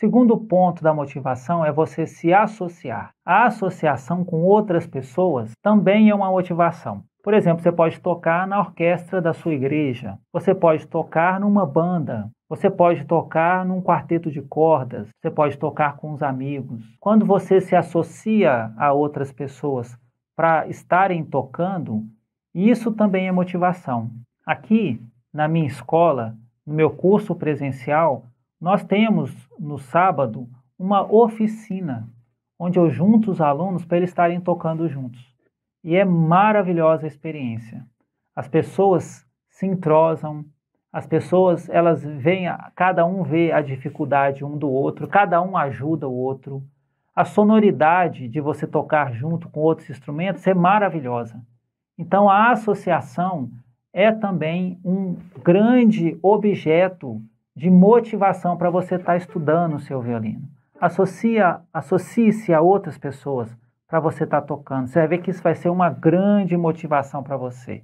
Segundo ponto da motivação é você se associar. A associação com outras pessoas também é uma motivação. Por exemplo, você pode tocar na orquestra da sua igreja, você pode tocar numa banda, você pode tocar num quarteto de cordas, você pode tocar com os amigos. Quando você se associa a outras pessoas para estarem tocando, isso também é motivação. Aqui, na minha escola, no meu curso presencial, nós temos no sábado uma oficina onde eu junto os alunos para eles estarem tocando juntos. E é maravilhosa a experiência. As pessoas se entrosam, as pessoas, elas veem, cada um vê a dificuldade um do outro, cada um ajuda o outro. A sonoridade de você tocar junto com outros instrumentos é maravilhosa. Então a associação é também um grande objeto de motivação para você estar tá estudando o seu violino. Associa, associe-se a outras pessoas para você estar tá tocando. Você vai ver que isso vai ser uma grande motivação para você.